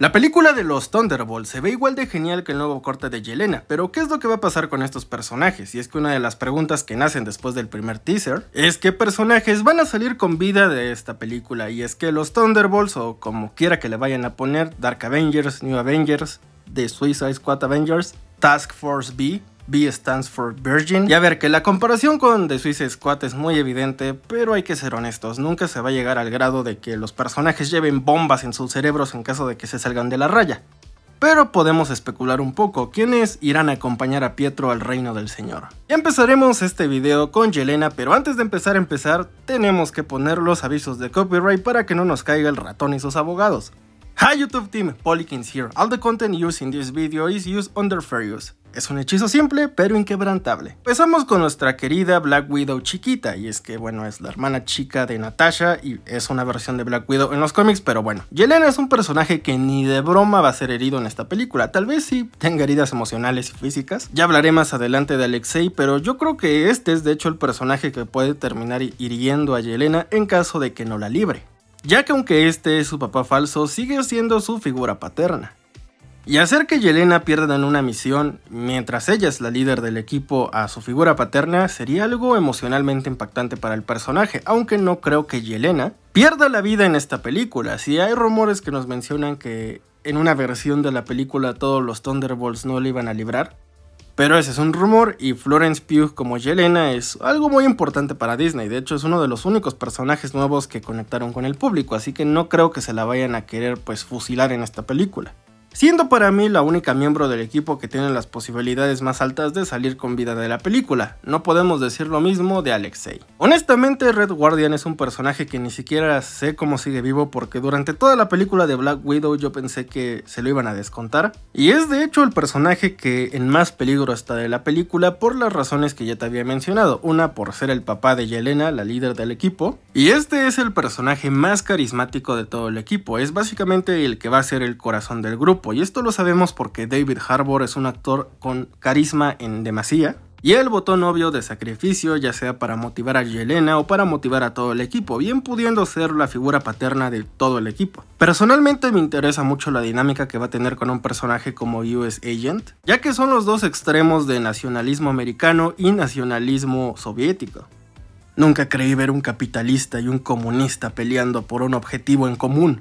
La película de los Thunderbolts se ve igual de genial que el nuevo corte de Yelena, pero ¿qué es lo que va a pasar con estos personajes? Y es que una de las preguntas que nacen después del primer teaser es qué personajes van a salir con vida de esta película, y es que los Thunderbolts, o como quiera que le vayan a poner, Dark Avengers, New Avengers, The Suicide Squad Avengers, Task Force B, B stands for Virgin. Y a ver, que la comparación con The Swiss Squad es muy evidente, pero hay que ser honestos, nunca se va a llegar al grado de que los personajes lleven bombas en sus cerebros en caso de que se salgan de la raya. Pero podemos especular un poco quiénes irán a acompañar a Pietro al reino del señor. Y empezaremos este video con Yelena, pero antes de empezar a empezar, tenemos que poner los avisos de copyright para que no nos caiga el ratón y sus abogados. Hi YouTube team, Polykins here. All the content used in this video is used under fair use. Es un hechizo simple, pero inquebrantable. Empezamos con nuestra querida Black Widow chiquita, y es que, bueno, es la hermana chica de Natasha y es una versión de Black Widow en los cómics, pero bueno. Yelena es un personaje que ni de broma va a ser herido en esta película, tal vez sí tenga heridas emocionales y físicas. Ya hablaré más adelante de Alexei, pero yo creo que este es de hecho el personaje que puede terminar hiriendo a Yelena en caso de que no la libre. Ya que aunque este es su papá falso, sigue siendo su figura paterna y hacer que Yelena pierda en una misión mientras ella es la líder del equipo a su figura paterna sería algo emocionalmente impactante para el personaje, aunque no creo que Yelena pierda la vida en esta película. Si hay rumores que nos mencionan que en una versión de la película todos los Thunderbolts no le iban a librar, pero ese es un rumor y Florence Pugh como Yelena es algo muy importante para Disney. De hecho es uno de los únicos personajes nuevos que conectaron con el público, así que no creo que se la vayan a querer pues fusilar en esta película siendo para mí la única miembro del equipo que tiene las posibilidades más altas de salir con vida de la película. No podemos decir lo mismo de Alexei. Honestamente, Red Guardian es un personaje que ni siquiera sé cómo sigue vivo porque durante toda la película de Black Widow yo pensé que se lo iban a descontar. Y es de hecho el personaje que en más peligro está de la película por las razones que ya te había mencionado. Una por ser el papá de Yelena, la líder del equipo. Y este es el personaje más carismático de todo el equipo. Es básicamente el que va a ser el corazón del grupo y esto lo sabemos porque David Harbour es un actor con carisma en demasía, y el botón obvio de sacrificio, ya sea para motivar a Yelena o para motivar a todo el equipo, bien pudiendo ser la figura paterna de todo el equipo. Personalmente me interesa mucho la dinámica que va a tener con un personaje como US Agent, ya que son los dos extremos de nacionalismo americano y nacionalismo soviético. Nunca creí ver un capitalista y un comunista peleando por un objetivo en común,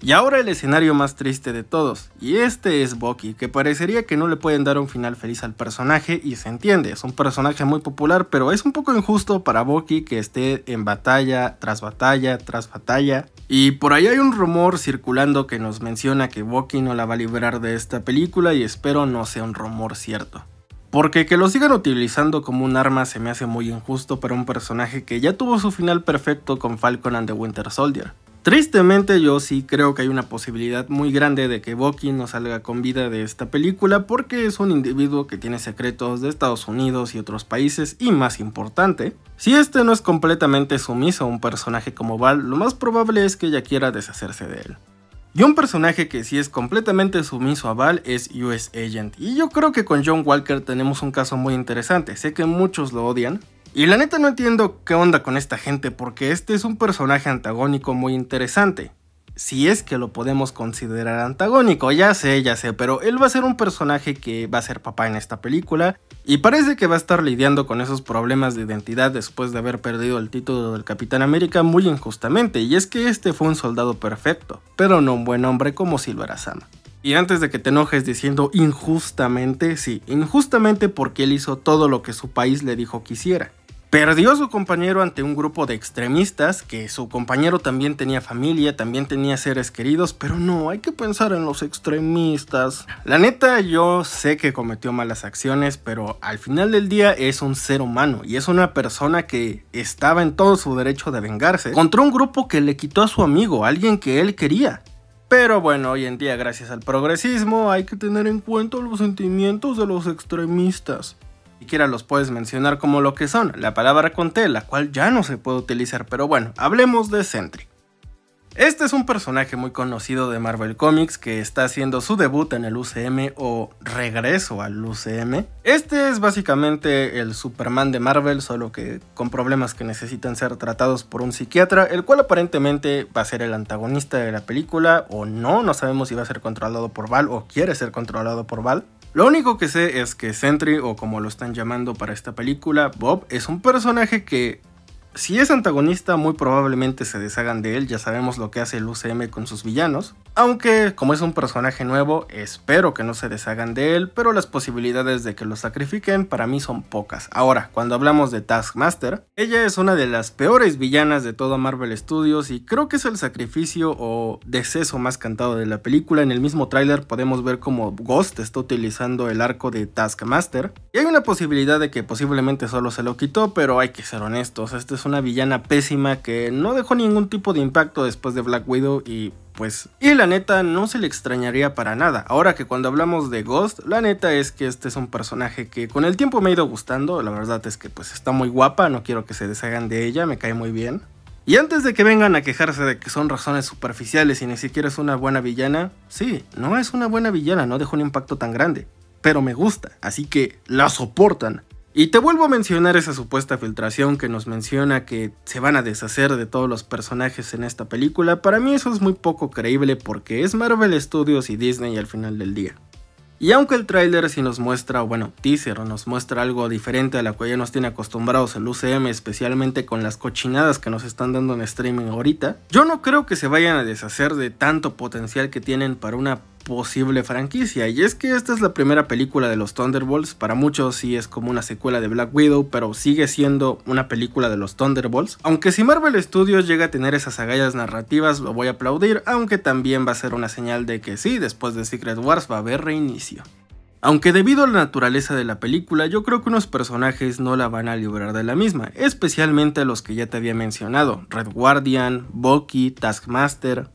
y ahora el escenario más triste de todos, y este es Bucky, que parecería que no le pueden dar un final feliz al personaje y se entiende, es un personaje muy popular, pero es un poco injusto para Bucky que esté en batalla tras batalla tras batalla. Y por ahí hay un rumor circulando que nos menciona que Bucky no la va a liberar de esta película y espero no sea un rumor cierto. Porque que lo sigan utilizando como un arma se me hace muy injusto para un personaje que ya tuvo su final perfecto con Falcon and the Winter Soldier. Tristemente yo sí creo que hay una posibilidad muy grande de que Bucky no salga con vida de esta película porque es un individuo que tiene secretos de Estados Unidos y otros países y más importante, si este no es completamente sumiso a un personaje como Val, lo más probable es que ella quiera deshacerse de él. Y un personaje que sí es completamente sumiso a Val es US Agent, y yo creo que con John Walker tenemos un caso muy interesante, sé que muchos lo odian, y la neta no entiendo qué onda con esta gente porque este es un personaje antagónico muy interesante. Si es que lo podemos considerar antagónico, ya sé, ya sé, pero él va a ser un personaje que va a ser papá en esta película y parece que va a estar lidiando con esos problemas de identidad después de haber perdido el título del Capitán América muy injustamente y es que este fue un soldado perfecto, pero no un buen hombre como Silver Asama. Y antes de que te enojes diciendo injustamente, sí, injustamente porque él hizo todo lo que su país le dijo que hiciera. Perdió a su compañero ante un grupo de extremistas, que su compañero también tenía familia, también tenía seres queridos, pero no, hay que pensar en los extremistas. La neta, yo sé que cometió malas acciones, pero al final del día es un ser humano y es una persona que estaba en todo su derecho de vengarse contra un grupo que le quitó a su amigo, alguien que él quería. Pero bueno, hoy en día gracias al progresismo hay que tener en cuenta los sentimientos de los extremistas siquiera los puedes mencionar como lo que son, la palabra con la cual ya no se puede utilizar, pero bueno, hablemos de Sentry. Este es un personaje muy conocido de Marvel Comics que está haciendo su debut en el UCM o regreso al UCM. Este es básicamente el Superman de Marvel, solo que con problemas que necesitan ser tratados por un psiquiatra, el cual aparentemente va a ser el antagonista de la película o no, no sabemos si va a ser controlado por Val o quiere ser controlado por Val. Lo único que sé es que Sentry, o como lo están llamando para esta película, Bob, es un personaje que si es antagonista, muy probablemente se deshagan de él, ya sabemos lo que hace el UCM con sus villanos. Aunque, como es un personaje nuevo, espero que no se deshagan de él, pero las posibilidades de que lo sacrifiquen para mí son pocas. Ahora, cuando hablamos de Taskmaster, ella es una de las peores villanas de todo Marvel Studios y creo que es el sacrificio o deceso más cantado de la película. En el mismo tráiler podemos ver como Ghost está utilizando el arco de Taskmaster. Y hay una posibilidad de que posiblemente solo se lo quitó, pero hay que ser honestos, este es una villana pésima que no dejó ningún tipo de impacto después de Black Widow y pues... Y la neta no se le extrañaría para nada. Ahora que cuando hablamos de Ghost, la neta es que este es un personaje que con el tiempo me ha ido gustando, la verdad es que pues está muy guapa, no quiero que se deshagan de ella, me cae muy bien. Y antes de que vengan a quejarse de que son razones superficiales y ni siquiera es una buena villana, sí, no es una buena villana, no dejó un impacto tan grande, pero me gusta, así que la soportan. Y te vuelvo a mencionar esa supuesta filtración que nos menciona que se van a deshacer de todos los personajes en esta película, para mí eso es muy poco creíble porque es Marvel Studios y Disney al final del día. Y aunque el tráiler sí nos muestra, o bueno, teaser, nos muestra algo diferente a la que ya nos tiene acostumbrados el UCM, especialmente con las cochinadas que nos están dando en streaming ahorita, yo no creo que se vayan a deshacer de tanto potencial que tienen para una posible franquicia. Y es que esta es la primera película de los Thunderbolts. Para muchos sí es como una secuela de Black Widow, pero sigue siendo una película de los Thunderbolts. Aunque si Marvel Studios llega a tener esas agallas narrativas, lo voy a aplaudir, aunque también va a ser una señal de que sí, después de Secret Wars va a haber reinicio. Aunque debido a la naturaleza de la película, yo creo que unos personajes no la van a librar de la misma, especialmente a los que ya te había mencionado, Red Guardian, Bucky, Taskmaster,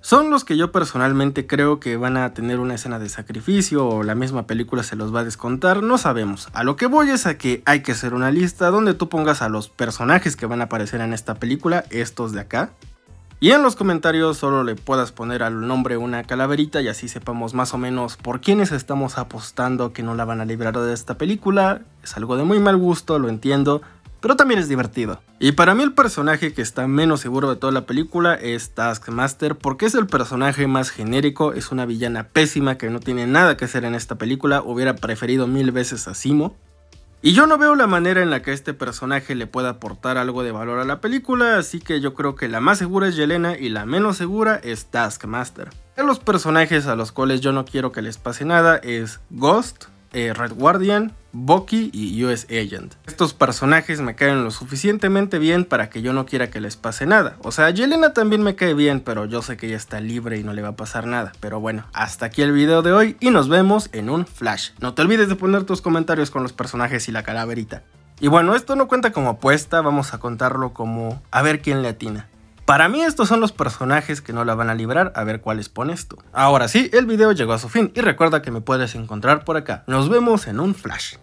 son los que yo personalmente creo que van a tener una escena de sacrificio o la misma película se los va a descontar, no sabemos. A lo que voy es a que hay que hacer una lista donde tú pongas a los personajes que van a aparecer en esta película, estos de acá. Y en los comentarios solo le puedas poner al nombre una calaverita y así sepamos más o menos por quiénes estamos apostando que no la van a librar de esta película. Es algo de muy mal gusto, lo entiendo, pero también es divertido. Y para mí el personaje que está menos seguro de toda la película es Taskmaster, porque es el personaje más genérico, es una villana pésima que no tiene nada que hacer en esta película, hubiera preferido mil veces a Simo. Y yo no veo la manera en la que este personaje le pueda aportar algo de valor a la película, así que yo creo que la más segura es Yelena y la menos segura es Taskmaster. De los personajes a los cuales yo no quiero que les pase nada es Ghost, eh, Red Guardian, Bucky y US Agent. Estos personajes me caen lo suficientemente bien para que yo no quiera que les pase nada. O sea, Yelena también me cae bien, pero yo sé que ella está libre y no le va a pasar nada. Pero bueno, hasta aquí el video de hoy y nos vemos en un flash. No te olvides de poner tus comentarios con los personajes y la calaverita. Y bueno, esto no cuenta como apuesta, vamos a contarlo como a ver quién le atina. Para mí estos son los personajes que no la van a librar, a ver cuáles pones tú. Ahora sí, el video llegó a su fin y recuerda que me puedes encontrar por acá. Nos vemos en un flash.